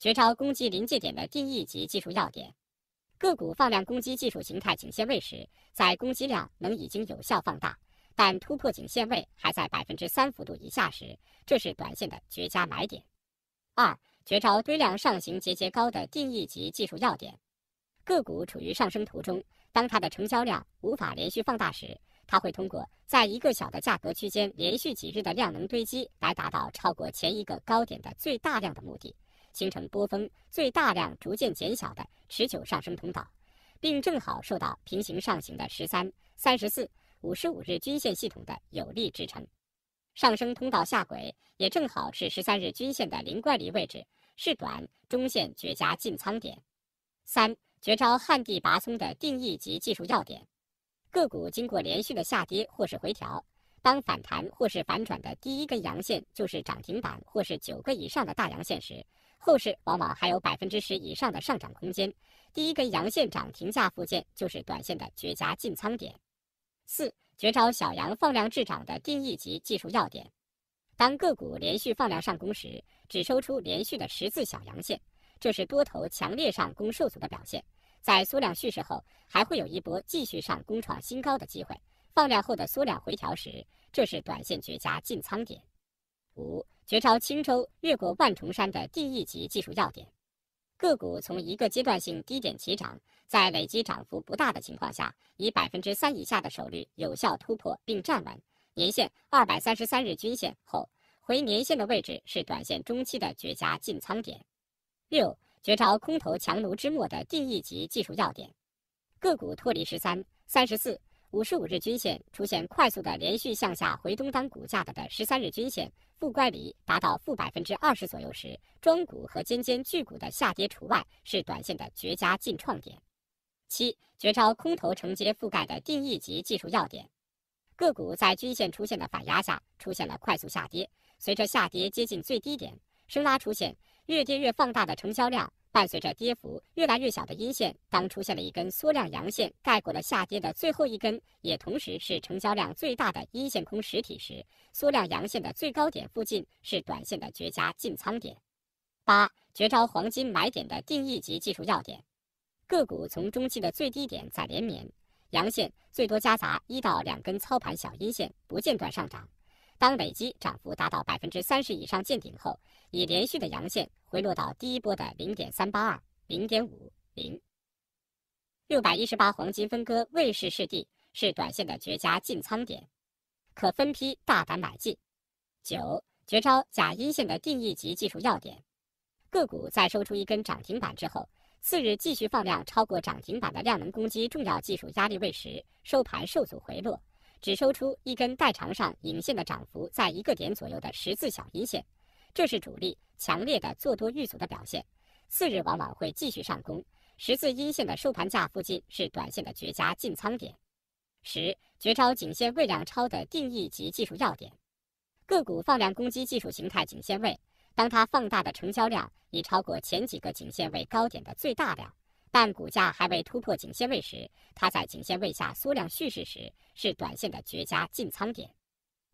绝招攻击临界点的定义及技术要点：个股放量攻击技术形态颈线位时，在攻击量能已经有效放大，但突破颈线位还在百分之三幅度以下时，这是短线的绝佳买点。二、绝招堆量上行节节高的定义及技术要点：个股处于上升途中，当它的成交量无法连续放大时，它会通过在一个小的价格区间连续几日的量能堆积，来达到超过前一个高点的最大量的目的。形成波峰最大量逐渐减小的持久上升通道，并正好受到平行上行的十三、三十四、五十五日均线系统的有力支撑。上升通道下轨也正好是十三日均线的零乖离位置，是短中线绝佳进仓点。三绝招旱地拔葱的定义及技术要点：个股经过连续的下跌或是回调，当反弹或是反转的第一根阳线就是涨停板或是九个以上的大阳线时。后市往往还有百分之十以上的上涨空间，第一根阳线涨停价附件就是短线的绝佳进仓点。四、绝招小阳放量滞涨的定义及技术要点：当个股连续放量上攻时，只收出连续的十字小阳线，这是多头强烈上攻受阻的表现。在缩量蓄势后，还会有一波继续上攻创新高的机会。放量后的缩量回调时，这是短线绝佳进仓点。五。绝招青州越过万重山的定义级技术要点，个股从一个阶段性低点起涨，在累积涨幅不大的情况下，以百分之三以下的首率有效突破并站稳，年线二百三十三日均线后回年线的位置是短线中期的绝佳进仓点。六绝招空头强弩之末的定义级技术要点，个股脱离十三三十四。五十五日均线出现快速的连续向下回东单股价的的十三日均线负乖离达到负百分之二十左右时，庄股和尖尖巨股的下跌除外，是短线的绝佳进创点。七绝招空头承接覆盖的定义及技术要点：个股在均线出现的反压下，出现了快速下跌，随着下跌接近最低点，深拉出现越跌越放大的成交量。伴随着跌幅越来越小的阴线，当出现了一根缩量阳线盖过了下跌的最后一根，也同时是成交量最大的阴线空实体时，缩量阳线的最高点附近是短线的绝佳进仓点。八绝招黄金买点的定义及技术要点：个股从中期的最低点再连绵阳线，最多夹杂一到两根操盘小阴线，不间断上涨。当累积涨幅达到百分之三十以上见顶后，以连续的阳线。回落到第一波的零点三八二零点五零六百一十八黄金分割位势势地是短线的绝佳进仓点，可分批大胆买进。九绝招假阴线的定义及技术要点：个股在收出一根涨停板之后，次日继续放量超过涨停板的量能攻击重要技术压力位时，收盘受阻回落，只收出一根带长上影线的涨幅在一个点左右的十字小阴线。这是主力强烈的做多遇阻的表现，次日往往会继续上攻。十字阴线的收盘价附近是短线的绝佳进仓点。十绝招颈线位量超的定义及技术要点：个股放量攻击技术形态颈线位，当它放大的成交量已超过前几个颈线位高点的最大量，但股价还未突破颈线位时，它在颈线位下缩量蓄势时，是短线的绝佳进仓点。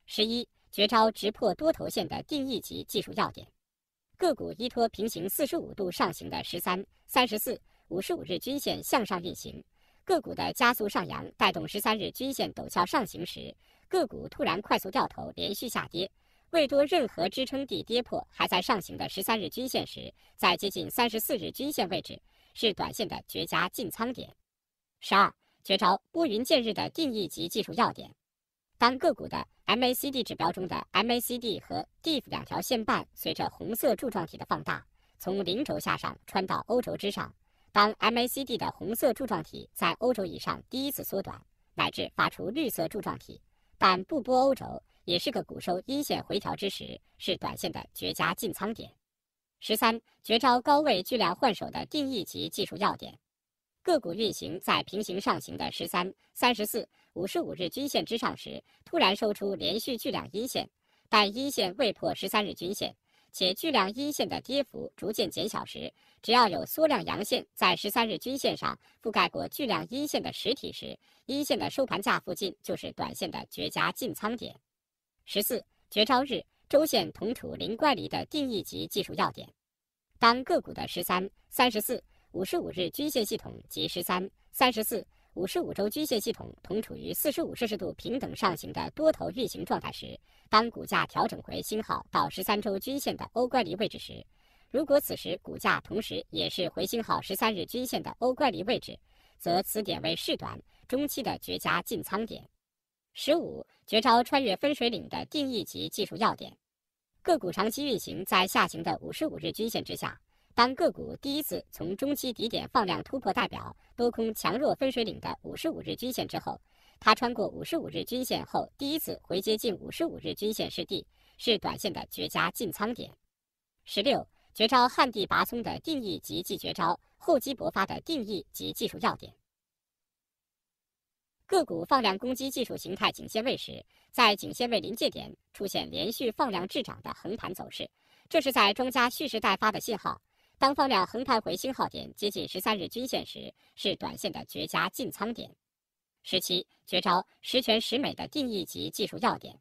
十一。绝招直破多头线的定义及技术要点：个股依托平行四十五度上行的十三、三十四、五十五日均线向上运行，个股的加速上扬带动十三日均线陡峭上行时，个股突然快速掉头连续下跌，未多任何支撑地跌破还在上行的十三日均线时，在接近三十四日均线位置是短线的绝佳进仓点。十二绝招拨云见日的定义及技术要点：当个股的。MACD 指标中的 MACD 和 d i f 两条线伴随着红色柱状体的放大，从零轴下上穿到欧轴之上。当 MACD 的红色柱状体在欧轴以上第一次缩短，乃至发出绿色柱状体，但不波欧轴，也是个股收阴线回调之时，是短线的绝佳进仓点。十三绝招高位巨量换手的定义及技术要点：个股运行在平行上行的十三、三十四。五十五日均线之上时，突然收出连续巨量阴线，但阴线未破十三日均线，且巨量阴线的跌幅逐渐减小时，只要有缩量阳线在十三日均线上覆盖过巨量阴线的实体时，阴线的收盘价附近就是短线的绝佳进仓点。十四绝招日周线同处零乖离的定义级技术要点，当个股的十三、三十四、五十五日均线系统及十三、三十四。五十五周均线系统同处于四十五摄氏度平等上行的多头运行状态时，当股价调整回新号到十三周均线的欧乖离位置时，如果此时股价同时也是回新号十三日均线的欧乖离位置，则此点为试短中期的绝佳进仓点。十五绝招穿越分水岭的定义及技术要点：个股长期运行在下行的五十五日均线之下。当个股第一次从中期低点放量突破代表多空强弱分水岭的五十五日均线之后，它穿过五十五日均线后第一次回接近五十五日均线失地，是短线的绝佳进仓点。十六绝招旱地拔葱的定义及绝招，厚积薄发的定义及技术要点。个股放量攻击技术形态颈线位时，在颈线位临界点出现连续放量滞涨的横盘走势，这是在庄家蓄势待发的信号。当放量横盘回星号点接近十三日均线时，是短线的绝佳进仓点。十七绝招十全十美的定义及技术要点：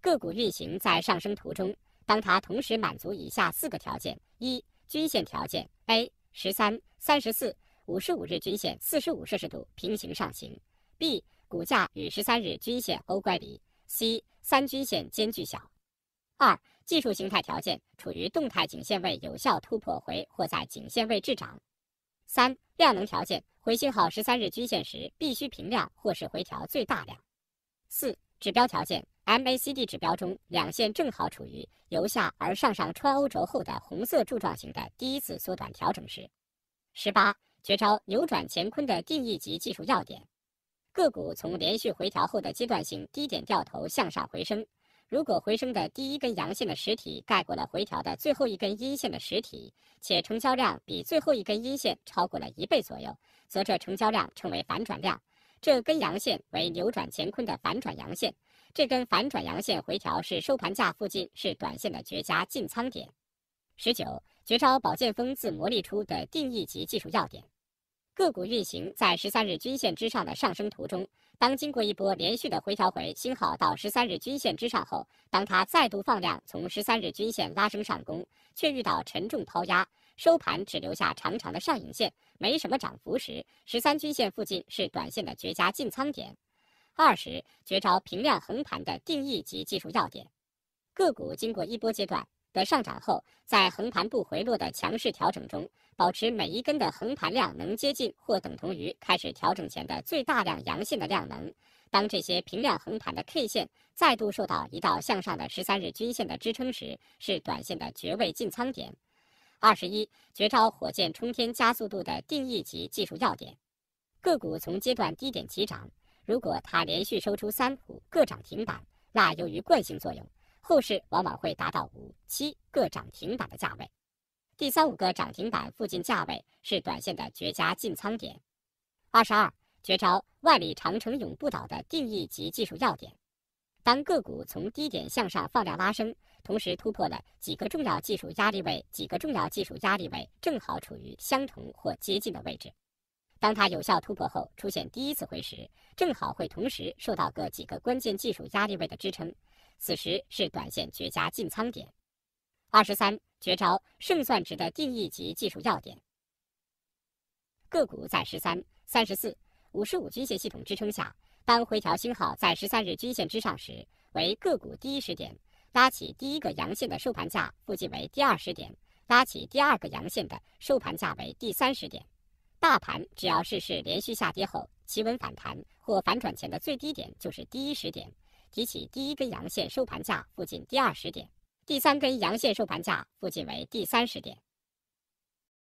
个股运行在上升途中，当它同时满足以下四个条件：一、均线条件：A、十三、三十四、五十五日均线四十五摄氏度平行上行；B、股价与十三日均线欧乖离；C、三均线间距小。二技术形态条件处于动态颈线位有效突破回或在颈线位滞涨；三、量能条件回信号十三日均线时必须平量或是回调最大量；四、指标条件 MACD 指标中两线正好处于由下而上上穿欧轴后的红色柱状形的第一次缩短调整时。十八绝招扭转乾坤的定义及技术要点：个股从连续回调后的阶段性低点掉头向上回升。如果回升的第一根阳线的实体盖过了回调的最后一根阴线的实体，且成交量比最后一根阴线超过了一倍左右，则这成交量称为反转量，这根阳线为扭转乾坤的反转阳线，这根反转阳线回调是收盘价附近是短线的绝佳进仓点。十九绝招宝剑锋自磨砺出的定义级技术要点，个股运行在十三日均线之上的上升途中。当经过一波连续的回调回新号到十三日均线之上后，当它再度放量从十三日均线拉升上攻，却遇到沉重抛压，收盘只留下长长的上影线，没什么涨幅时，十三均线附近是短线的绝佳进仓点。二十绝招平量横盘的定义及技术要点：个股经过一波阶段的上涨后，在横盘不回落的强势调整中。保持每一根的横盘量能接近或等同于开始调整前的最大量阳线的量能。当这些平量横盘的 K 线再度受到一道向上的十三日均线的支撑时，是短线的绝位进仓点。二十一绝招：火箭冲天加速度的定义及技术要点。个股从阶段低点起涨，如果它连续收出三五个涨停板，那由于惯性作用，后市往往会达到五七个涨停板的价位。第三五个涨停板附近价位是短线的绝佳进仓点。二十二绝招：万里长城永不倒的定义及技术要点。当个股从低点向上放量拉升，同时突破了几个重要技术压力位，几个重要技术压力位正好处于相同或接近的位置。当它有效突破后，出现第一次回时，正好会同时受到个几个关键技术压力位的支撑，此时是短线绝佳进仓点。二十三。绝招胜算值的定义及技术要点。个股在十三、三十四、五十五均线系统支撑下，当回调星号在十三日均线之上时，为个股第一时点，拉起第一个阳线的收盘价附近为第二时点，拉起第二个阳线的收盘价为第三时点。大盘只要试试连续下跌后企稳反弹或反转前的最低点就是第一时点，提起第一根阳线收盘价附近第二时点。第三根阳线收盘价附近为第三十点。